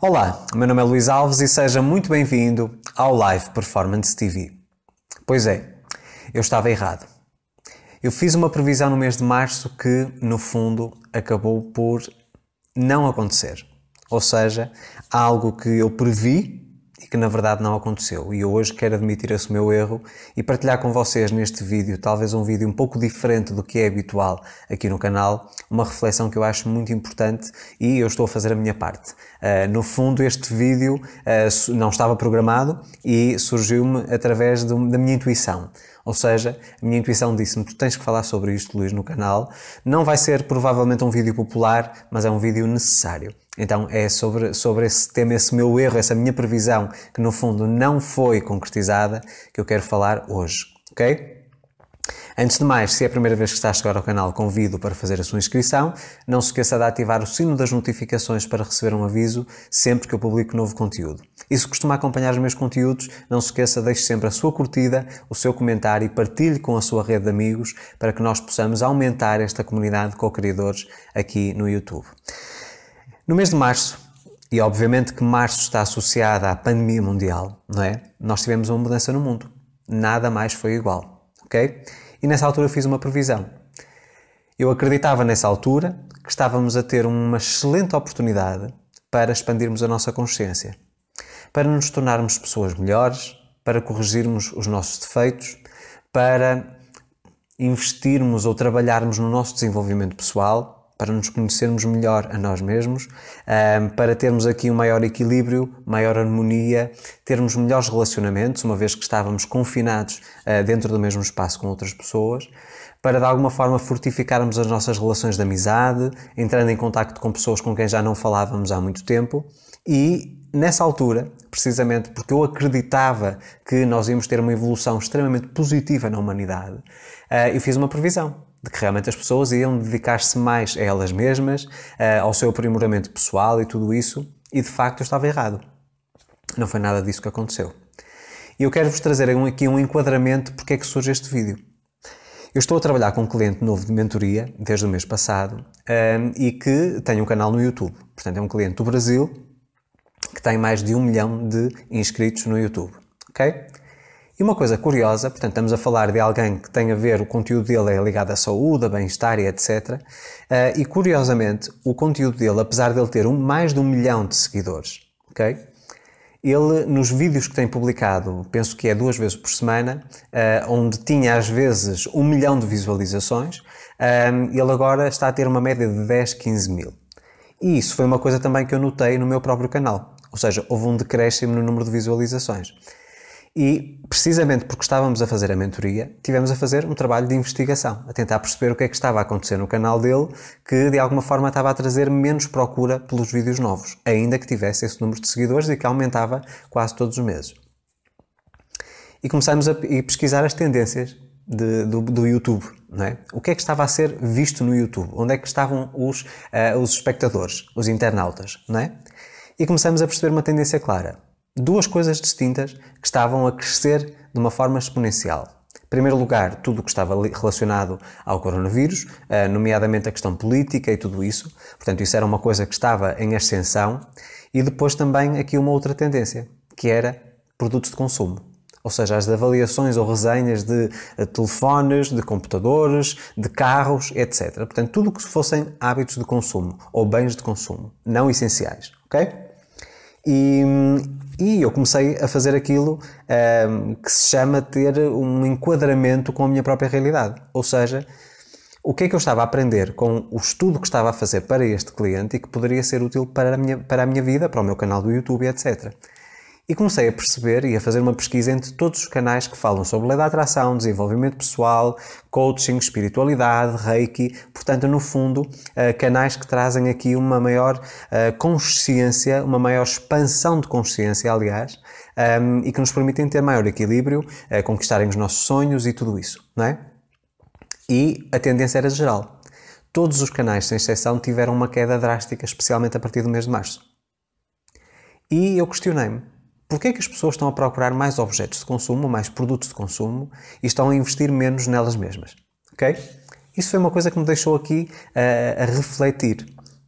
Olá, meu nome é Luís Alves e seja muito bem-vindo ao Live Performance TV. Pois é, eu estava errado. Eu fiz uma previsão no mês de março que, no fundo, acabou por não acontecer. Ou seja, algo que eu previ e que na verdade não aconteceu. E eu hoje quero admitir esse meu erro e partilhar com vocês neste vídeo, talvez um vídeo um pouco diferente do que é habitual aqui no canal, uma reflexão que eu acho muito importante e eu estou a fazer a minha parte. Uh, no fundo, este vídeo uh, não estava programado e surgiu-me através de, da minha intuição. Ou seja, a minha intuição disse-me: tu tens que falar sobre isto, Luís, no canal. Não vai ser provavelmente um vídeo popular, mas é um vídeo necessário. Então é sobre, sobre esse tema, esse meu erro, essa minha previsão, que no fundo não foi concretizada, que eu quero falar hoje, ok? Antes de mais, se é a primeira vez que está a chegar ao canal, convido para fazer a sua inscrição. Não se esqueça de ativar o sino das notificações para receber um aviso sempre que eu publico novo conteúdo. E se costuma acompanhar os meus conteúdos, não se esqueça, deixe sempre a sua curtida, o seu comentário e partilhe com a sua rede de amigos para que nós possamos aumentar esta comunidade de co-criadores aqui no YouTube. No mês de março, e obviamente que março está associado à pandemia mundial, não é? Nós tivemos uma mudança no mundo. Nada mais foi igual, ok? E nessa altura fiz uma previsão. Eu acreditava nessa altura que estávamos a ter uma excelente oportunidade para expandirmos a nossa consciência, para nos tornarmos pessoas melhores, para corrigirmos os nossos defeitos, para investirmos ou trabalharmos no nosso desenvolvimento pessoal para nos conhecermos melhor a nós mesmos, ehm, para termos aqui um maior equilíbrio, maior harmonia, termos melhores relacionamentos, uma vez que estávamos confinados eh, dentro do mesmo espaço com outras pessoas, para de alguma forma fortificarmos as nossas relações de amizade, entrando em contacto com pessoas com quem já não falávamos há muito tempo e nessa altura, precisamente porque eu acreditava que nós íamos ter uma evolução extremamente positiva na humanidade, eh, eu fiz uma previsão de que realmente as pessoas iam dedicar-se mais a elas mesmas, eh, ao seu aprimoramento pessoal e tudo isso, e de facto eu estava errado. Não foi nada disso que aconteceu. E eu quero vos trazer aqui um enquadramento porque é que surge este vídeo. Eu estou a trabalhar com um cliente novo de mentoria desde o mês passado ehm, e que tem um canal no YouTube. Portanto, é um cliente do Brasil que tem mais de um milhão de inscritos no YouTube. Ok? E uma coisa curiosa, portanto, estamos a falar de alguém que tem a ver, o conteúdo dele é ligado à saúde, a bem-estar e etc. Uh, e curiosamente, o conteúdo dele, apesar de ele ter um, mais de um milhão de seguidores, ok? Ele, nos vídeos que tem publicado, penso que é duas vezes por semana, uh, onde tinha às vezes um milhão de visualizações, um, eh, ele agora está a ter uma média de 10, 15 mil. E isso foi uma coisa também que eu notei no meu próprio canal. Ou seja, houve um decréscimo no número de visualizações. E, precisamente porque estávamos a fazer a mentoria, tivemos a fazer um trabalho de investigação, a tentar perceber o que é que estava a acontecer no canal dele, que de alguma forma estava a trazer menos procura pelos vídeos novos, ainda que tivesse esse número de seguidores e que aumentava quase todos os meses. E começámos a pesquisar as tendências de, do, do, YouTube, não é? O que é que estava a ser visto no YouTube? Onde é que estavam os, uh, os espectadores, os internautas, não é? E começamos a perceber uma tendência clara. Duas coisas distintas que estavam a crescer de uma forma exponencial. Em primeiro lugar, tudo o que estava relacionado ao coronavírus, eh, nomeadamente a questão política e tudo isso. Portanto, isso era uma coisa que estava em ascensão. E depois também aqui uma outra tendência, que era produtos de consumo ou seja, as avaliações ou resenhas de eh, telefones, de computadores, de carros, etc. Portanto, tudo o que fossem hábitos de consumo ou bens de consumo não essenciais, ok? E, e eu comecei a fazer aquilo um, ehm, que se chama ter um enquadramento com a minha própria realidade. Ou seja, o que é que eu estava a aprender com o estudo que estava a fazer para este cliente e que poderia ser útil para a minha, para a minha vida, para o meu canal do YouTube, etc. E comecei a perceber e a fazer uma pesquisa entre todos os canais que falam sobre lei da atração, desenvolvimento pessoal, coaching, espiritualidade, reiki, portanto, no fundo, eh, canais que trazem aqui uma maior eh, consciência, uma maior expansão de consciência, aliás, ehm, e que nos permitem ter maior equilíbrio, eh, conquistarem os nossos sonhos e tudo isso, não é? E a tendência era geral. Todos os canais, sem exceção, tiveram uma queda drástica, especialmente a partir do mês de março. E eu questionei-me, Porquê é que as pessoas estão a procurar mais objetos de consumo, mais produtos de consumo e estão a investir menos nelas mesmas? Ok? Isso foi uma coisa que me deixou aqui uh, a refletir.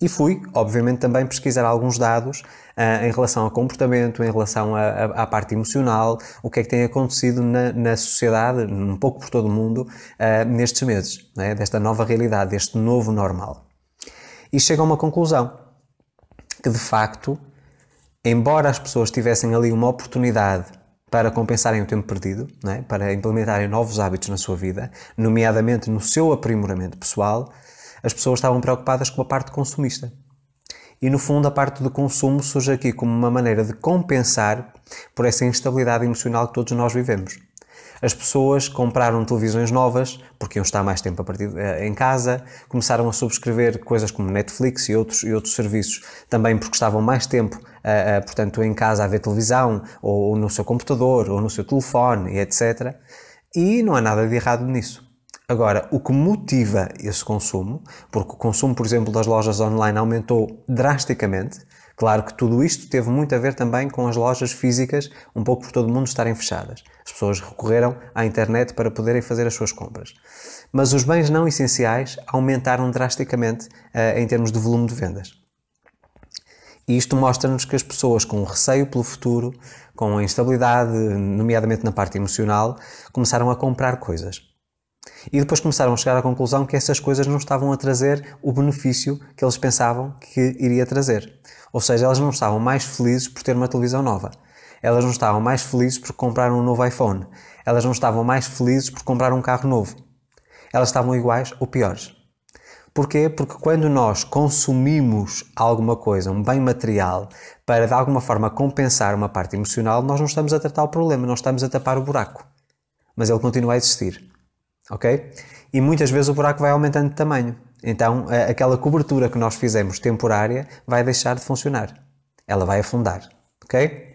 E fui, obviamente, também pesquisar alguns dados uh, em relação ao comportamento, em relação à parte emocional, o que é que tem acontecido na, na sociedade, um pouco por todo o mundo, uh, nestes meses, né? desta nova realidade, deste novo normal. E chego a uma conclusão: que de facto embora as pessoas tivessem ali uma oportunidade para compensarem o tempo perdido, é? para implementarem novos hábitos na sua vida, nomeadamente no seu aprimoramento pessoal, as pessoas estavam preocupadas com a parte consumista. E no fundo, a parte do consumo surge aqui como uma maneira de compensar por essa instabilidade emocional que todos nós vivemos. As pessoas compraram televisões novas, porque iam estar mais tempo a partir, eh, em casa, começaram a subscrever coisas como Netflix e outros, e outros serviços, também porque estavam mais tempo a, eh, a, eh, portanto, em casa a ver televisão, ou, ou no seu computador, ou no seu telefone, e etc. E não há nada de errado nisso. Agora, o que motiva esse consumo, porque o consumo, por exemplo, das lojas online aumentou drasticamente, Claro que tudo isto teve muito a ver também com as lojas físicas, um pouco por todo o mundo, estarem fechadas. As pessoas recorreram à internet para poderem fazer as suas compras. Mas os bens não essenciais aumentaram drasticamente eh, em termos de volume de vendas. E isto mostra-nos que as pessoas com receio pelo futuro, com instabilidade, nomeadamente na parte emocional, começaram a comprar coisas. E depois começaram a chegar à conclusão que essas coisas não estavam a trazer o benefício que eles pensavam que iria trazer. Ou seja, elas não estavam mais felizes por ter uma televisão nova. Elas não estavam mais felizes por comprar um novo iPhone. Elas não estavam mais felizes por comprar um carro novo. Elas estavam iguais ou piores. Porquê? Porque quando nós consumimos alguma coisa, um bem material, para de alguma forma compensar uma parte emocional, nós não estamos a tratar o problema, nós estamos a tapar o buraco. Mas ele continua a existir ok? E muitas vezes o buraco vai aumentando de tamanho. Então, aquela cobertura que nós fizemos temporária vai deixar de funcionar. Ela vai afundar, ok?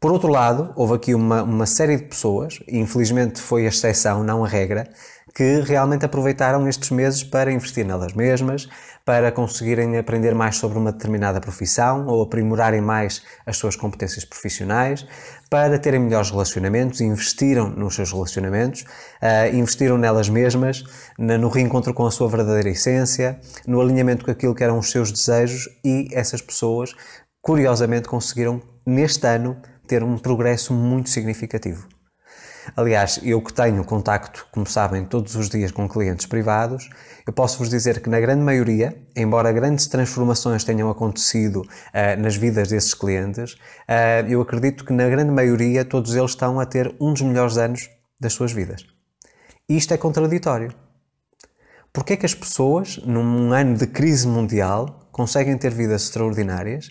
Por outro lado, houve aqui uma, uma série de pessoas, infelizmente foi a exceção, não a regra, que realmente aproveitaram estes meses para investir nelas mesmas, para conseguirem aprender mais sobre uma determinada profissão ou aprimorarem mais as suas competências profissionais, para terem melhores relacionamentos, investiram nos seus relacionamentos, uh, investiram nelas mesmas, na, no reencontro com a sua verdadeira essência, no alinhamento com aquilo que eram os seus desejos e essas pessoas, curiosamente, conseguiram neste ano ter um progresso muito significativo. Aliás, eu que tenho contacto, como sabem, todos os dias com clientes privados, eu posso vos dizer que na grande maioria, embora grandes transformações tenham acontecido uh, nas vidas desses clientes, uh, eu acredito que na grande maioria todos eles estão a ter um dos melhores anos das suas vidas. isto é contraditório. Porquê é que as pessoas, num ano de crise mundial, conseguem ter vidas extraordinárias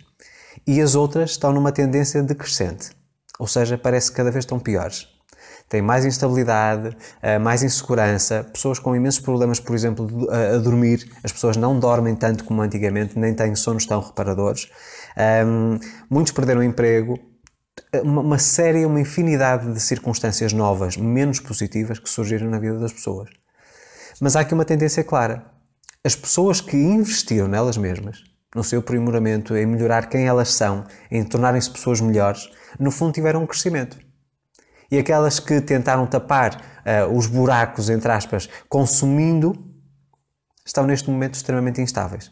e as outras estão numa tendência decrescente? Ou seja, parece que cada vez estão piores. Tem mais instabilidade, eh, mais insegurança, pessoas com imensos problemas, por exemplo, eh, a dormir, as pessoas não dormem tanto como antigamente, nem têm sonos tão reparadores. Ehm, muitos perderam o emprego, eh, uma série, uma infinidade de circunstâncias novas, menos positivas, que surgiram na vida das pessoas. Mas há aqui uma tendência clara. As pessoas que investiram nelas mesmas, no seu aprimoramento, em melhorar quem elas são, em tornarem-se pessoas melhores, no fundo tiveram um crescimento e aquelas que tentaram tapar uh, os buracos, entre aspas, consumindo, estão neste momento extremamente instáveis.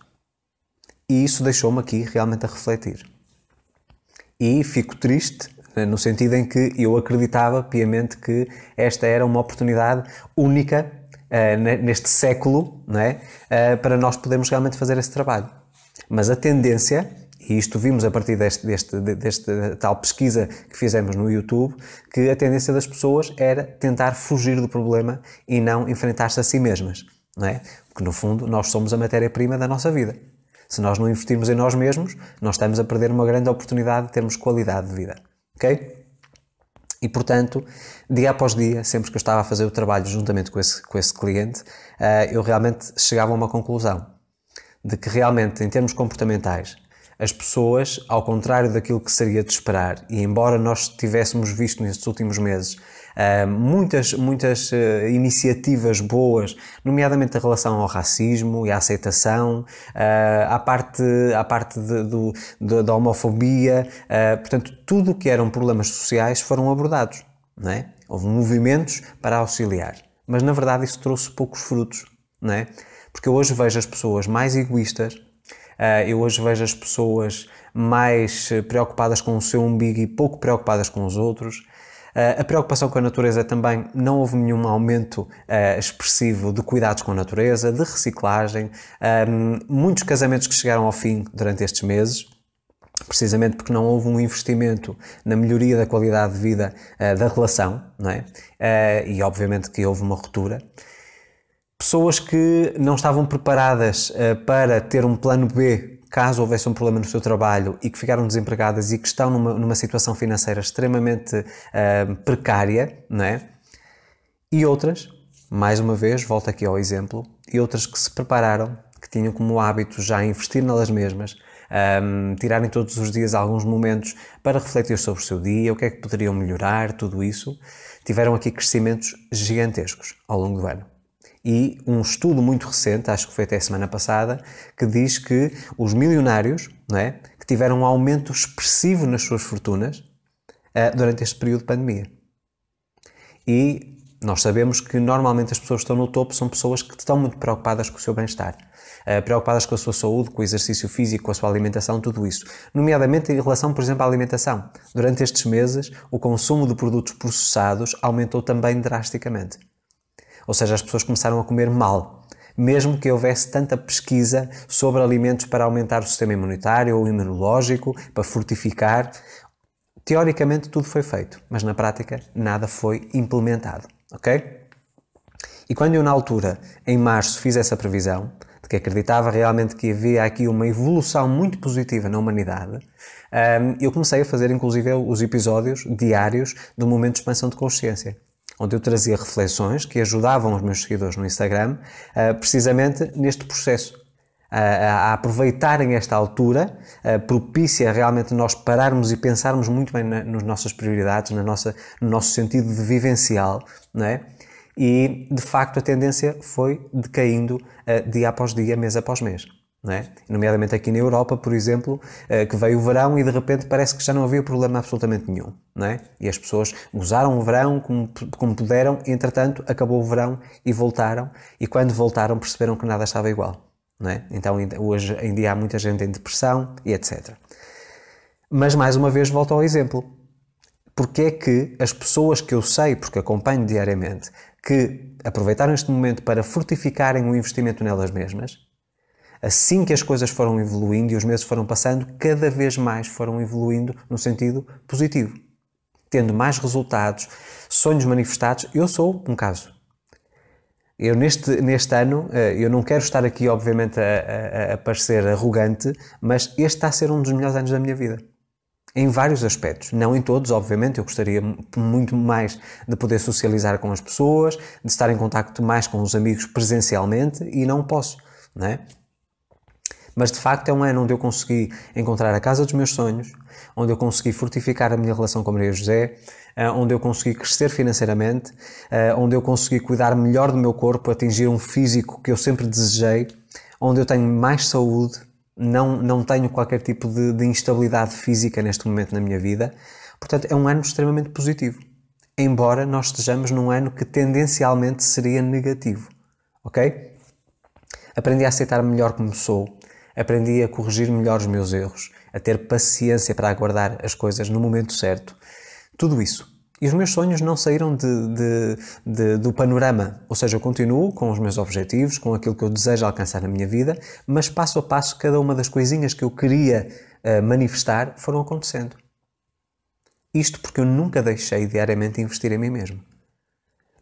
E isso deixou-me aqui realmente a refletir. E fico triste eh, no sentido em que eu acreditava piamente que esta era uma oportunidade única uh, neste século não é? Uh, para nós podermos realmente fazer esse trabalho. Mas a tendência e isto vimos a partir deste, deste, desta tal pesquisa que fizemos no YouTube, que a tendência das pessoas era tentar fugir do problema e não enfrentar-se a si mesmas, não é? Porque no fundo nós somos a matéria-prima da nossa vida. Se nós não investirmos em nós mesmos, nós estamos a perder uma grande oportunidade de termos qualidade de vida, ok? E portanto, dia após dia, sempre que eu estava a fazer o trabalho juntamente com esse, com esse cliente, eh, eu realmente chegava a uma conclusão de que realmente, em termos comportamentais, as pessoas, ao contrário daquilo que seria de esperar, e embora nós tivéssemos visto nestes últimos meses uh, muitas, muitas uh, iniciativas boas, nomeadamente a relação ao racismo e à aceitação, uh, à parte, à parte de, do, de, da homofobia, portanto, tudo o que eram problemas sociais foram abordados. Não é? Houve movimentos para auxiliar, mas na verdade isso trouxe poucos frutos, não é? porque eu hoje vejo as pessoas mais egoístas ah, eu hoje vejo as pessoas mais eh, preocupadas com o seu umbigo e pouco preocupadas com os outros. Ah, a preocupação com a natureza também não houve nenhum aumento ah, expressivo de cuidados com a natureza, de reciclagem, muitos casamentos que chegaram ao fim durante estes meses precisamente porque não houve um investimento na melhoria da qualidade de vida uh, da relação, não é? Uh, e obviamente que houve uma ruptura pessoas que não estavam preparadas uh, para ter um plano B caso houvesse um problema no seu trabalho e que ficaram desempregadas e que estão numa, numa situação financeira extremamente uh, precária, não é? E outras, mais uma vez, volto aqui ao exemplo, e outras que se prepararam, que tinham como hábito já investir nelas mesmas, um, ehm, tirarem todos os dias alguns momentos para refletir sobre o seu dia, o que é que poderiam melhorar, tudo isso, tiveram aqui crescimentos gigantescos ao longo do ano e um estudo muito recente, acho que foi até a semana passada, que diz que os milionários, não é, que tiveram um aumento expressivo nas suas fortunas uh, durante este período de pandemia. E nós sabemos que normalmente as pessoas que estão no topo são pessoas que estão muito preocupadas com o seu bem-estar, uh, preocupadas com a sua saúde, com o exercício físico, com a sua alimentação, tudo isso. Nomeadamente em relação, por exemplo, à alimentação. Durante estes meses, o consumo de produtos processados aumentou também drasticamente. Ou seja, as pessoas começaram a comer mal, mesmo que houvesse tanta pesquisa sobre alimentos para aumentar o sistema imunitário ou imunológico, para fortificar. Teoricamente tudo foi feito, mas na prática nada foi implementado, ok? E quando eu, na altura, em março, fiz essa previsão, de que acreditava realmente que havia aqui uma evolução muito positiva na humanidade, ehm, eu comecei a fazer, inclusive, os episódios diários do momento de expansão de consciência onde eu trazia reflexões que ajudavam os meus seguidores no Instagram, eh, precisamente neste processo. Eh, a, aproveitarem esta altura eh, propícia realmente nós pararmos e pensarmos muito bem na, nas nossas prioridades, na nossa, no nosso sentido de vivencial, não é? E de facto a tendência foi decaindo dia após dia, mês após mês. É? Nomeadamente aqui na Europa, por exemplo, eh, que veio o verão e de repente parece que já não havia problema absolutamente nenhum, é? E as pessoas usaram o verão como, como puderam, e, entretanto acabou o verão e voltaram, e quando voltaram perceberam que nada estava igual, é? Então hoje em dia há muita gente em depressão e etc. Mas mais uma vez volto ao exemplo. Porque é que as pessoas que eu sei, porque acompanho diariamente, que aproveitaram este momento para fortificarem o investimento nelas mesmas, assim que as coisas foram evoluindo e os meses foram passando, cada vez mais foram evoluindo no sentido positivo, tendo mais resultados, sonhos manifestados. Eu sou um caso. Eu neste, neste ano, eh, eu não quero estar aqui, obviamente, a, a, a parecer arrogante, mas este está a ser um dos melhores anos da minha vida em vários aspectos, não em todos, obviamente, eu gostaria muito mais de poder socializar com as pessoas, de estar em contacto mais com os amigos presencialmente e não posso, não é? Mas de facto é um ano onde eu consegui encontrar a casa dos meus sonhos, onde eu consegui fortificar a minha relação com Maria José, eh, onde eu consegui crescer financeiramente, eh, onde eu consegui cuidar melhor do meu corpo, atingir um físico que eu sempre desejei, onde eu tenho mais saúde, não, não tenho qualquer tipo de, de instabilidade física neste momento na minha vida. Portanto, é um ano extremamente positivo, embora nós estejamos num ano que tendencialmente seria negativo, ok? Aprendi a aceitar melhor como sou, aprendi a corrigir melhor os meus erros, a ter paciência para aguardar as coisas no momento certo. Tudo isso. E os meus sonhos não saíram de, de, de, do panorama. Ou seja, eu continuo com os meus objetivos, com aquilo que eu desejo alcançar na minha vida, mas passo a passo, cada uma das coisinhas que eu queria uh, manifestar foram acontecendo. Isto porque eu nunca deixei diariamente de investir em mim mesmo.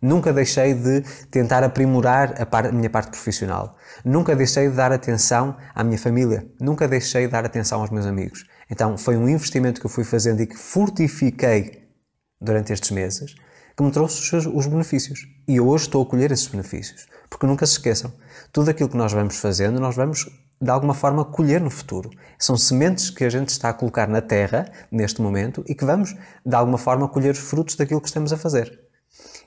Nunca deixei de tentar aprimorar a, par, a, minha parte profissional. Nunca deixei de dar atenção à minha família. Nunca deixei de dar atenção aos meus amigos. Então foi um investimento que eu fui fazendo e que fortifiquei durante estes meses que me trouxe os, os benefícios. E hoje estou a colher esses benefícios. Porque nunca se esqueçam, tudo aquilo que nós vamos fazendo, nós vamos de alguma forma colher no futuro. São sementes que a gente está a colocar na terra neste momento e que vamos de alguma forma colher os frutos daquilo que estamos a fazer.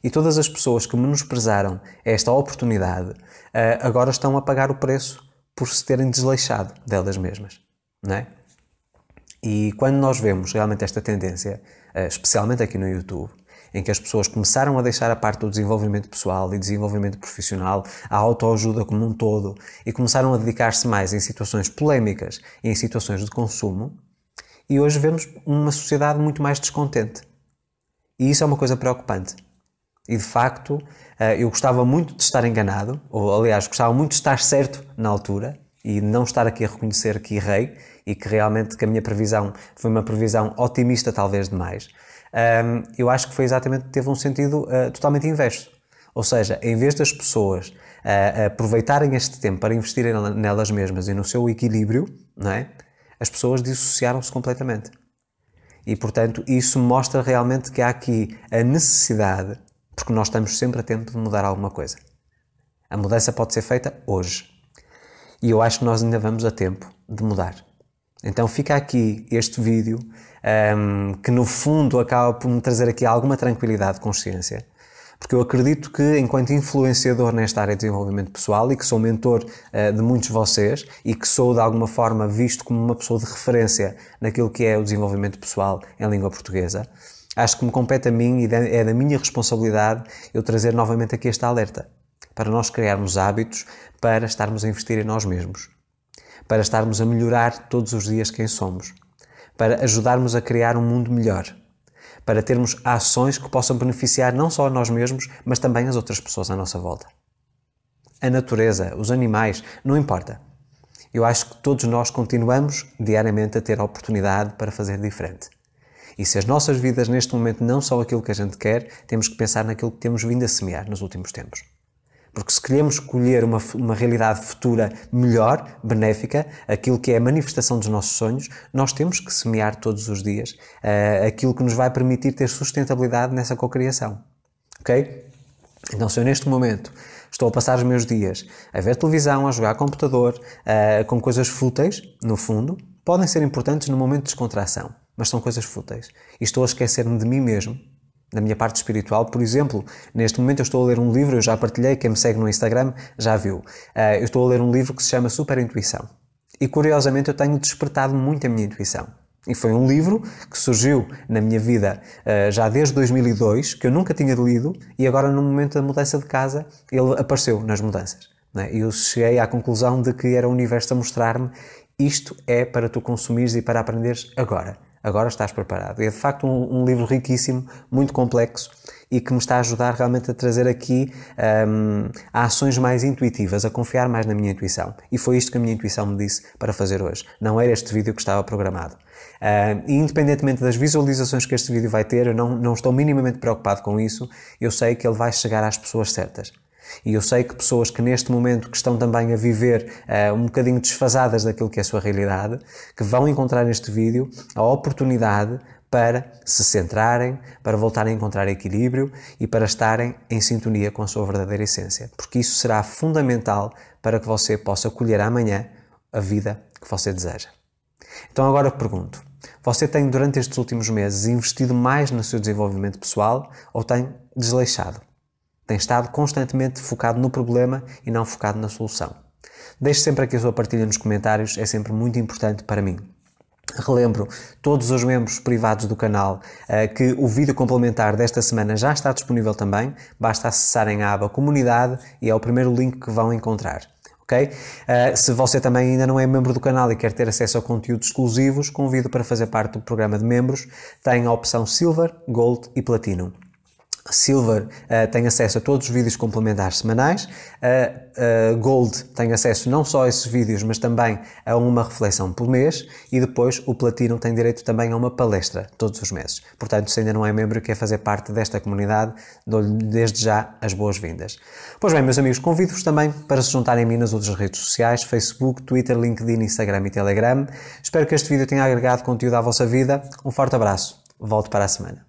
E todas as pessoas que menosprezaram esta oportunidade eh, agora estão a pagar o preço por se terem desleixado delas mesmas, não é? E quando nós vemos realmente esta tendência, eh, especialmente aqui no YouTube, em que as pessoas começaram a deixar a parte do desenvolvimento pessoal e desenvolvimento profissional, a autoajuda como um todo, e começaram a dedicar-se mais em situações polémicas e em situações de consumo, e hoje vemos uma sociedade muito mais descontente. E isso é uma coisa preocupante e de facto, eh, eu gostava muito de estar enganado, ou aliás, gostava muito de estar certo na altura e não estar aqui a reconhecer que errei e que realmente que a minha previsão foi uma previsão otimista, talvez demais. Eu acho que foi exatamente, teve um sentido eh, totalmente inverso. Ou seja, em vez das pessoas eh, aproveitarem este tempo para investirem nelas mesmas e no seu equilíbrio, não é? as pessoas dissociaram-se completamente. E, portanto, isso mostra realmente que há aqui a necessidade porque nós estamos sempre a tempo de mudar alguma coisa. A mudança pode ser feita hoje. E eu acho que nós ainda vamos a tempo de mudar. Então fica aqui este vídeo, um, ehm, que no fundo acaba por me trazer aqui alguma tranquilidade de consciência, porque eu acredito que, enquanto influenciador nesta área de desenvolvimento pessoal e que sou mentor uh, de muitos de vocês e que sou de alguma forma visto como uma pessoa de referência naquilo que é o desenvolvimento pessoal em língua portuguesa, Acho que me compete a mim e é da minha responsabilidade eu trazer novamente aqui esta alerta para nós criarmos hábitos para estarmos a investir em nós mesmos, para estarmos a melhorar todos os dias quem somos, para ajudarmos a criar um mundo melhor, para termos ações que possam beneficiar não só a nós mesmos, mas também as outras pessoas à nossa volta. A natureza, os animais, não importa. Eu acho que todos nós continuamos diariamente a ter a oportunidade para fazer diferente. E se as nossas vidas neste momento não são aquilo que a gente quer, temos que pensar naquilo que temos vindo a semear nos últimos tempos. Porque se queremos colher uma, uma realidade futura melhor, benéfica, aquilo que é a manifestação dos nossos sonhos, nós temos que semear todos os dias uh, aquilo que nos vai permitir ter sustentabilidade nessa cocriação. Ok? Então, se eu neste momento estou a passar os meus dias a ver televisão, a jogar computador, uh, com coisas fúteis, no fundo, podem ser importantes no momento de descontração mas são coisas fúteis. E estou a esquecer-me de mim mesmo, da minha parte espiritual. Por exemplo, neste momento eu estou a ler um livro, eu já partilhei, quem me segue no Instagram já viu. Ah, eu estou a ler um livro que se chama Super Intuição. E curiosamente eu tenho despertado muito a minha intuição. E foi um livro que surgiu na minha vida ah, já desde 2002, que eu nunca tinha lido, e agora, no momento da mudança de casa, ele apareceu nas mudanças. É? E eu cheguei à conclusão de que era o universo a mostrar-me isto é para tu consumires e para aprenderes agora agora estás preparado. É de facto um, um livro riquíssimo, muito complexo e que me está a ajudar realmente a trazer aqui um, a ações mais intuitivas, a confiar mais na minha intuição. E foi isto que a minha intuição me disse para fazer hoje. Não era este vídeo que estava programado. Uh, e independentemente das visualizações que este vídeo vai ter, eu não, não estou minimamente preocupado com isso. Eu sei que ele vai chegar às pessoas certas. E eu sei que pessoas que neste momento que estão também a viver uh, um bocadinho desfasadas daquilo que é a sua realidade, que vão encontrar neste vídeo a oportunidade para se centrarem, para voltarem a encontrar equilíbrio e para estarem em sintonia com a sua verdadeira essência, porque isso será fundamental para que você possa colher amanhã a vida que você deseja. Então agora pergunto, você tem durante estes últimos meses investido mais no seu desenvolvimento pessoal ou tem desleixado? Tem estado constantemente focado no problema e não focado na solução. Deixe sempre aqui a sua partilha nos comentários, é sempre muito importante para mim. Relembro todos os membros privados do canal eh, que o vídeo complementar desta semana já está disponível também. Basta acessarem a aba Comunidade e é o primeiro link que vão encontrar. Okay? Uh, se você também ainda não é membro do canal e quer ter acesso a conteúdos exclusivos, convido para fazer parte do programa de membros. Tem a opção Silver, Gold e Platinum. Silver uh, tem acesso a todos os vídeos complementares semanais. Uh, uh, Gold tem acesso não só a esses vídeos, mas também a uma reflexão por mês. E depois o Platino tem direito também a uma palestra todos os meses. Portanto, se ainda não é membro e quer fazer parte desta comunidade, dou-lhe desde já as boas-vindas. Pois bem, meus amigos, convido-vos também para se juntarem a mim nas outras redes sociais: Facebook, Twitter, LinkedIn, Instagram e Telegram. Espero que este vídeo tenha agregado conteúdo à vossa vida. Um forte abraço. Volto para a semana.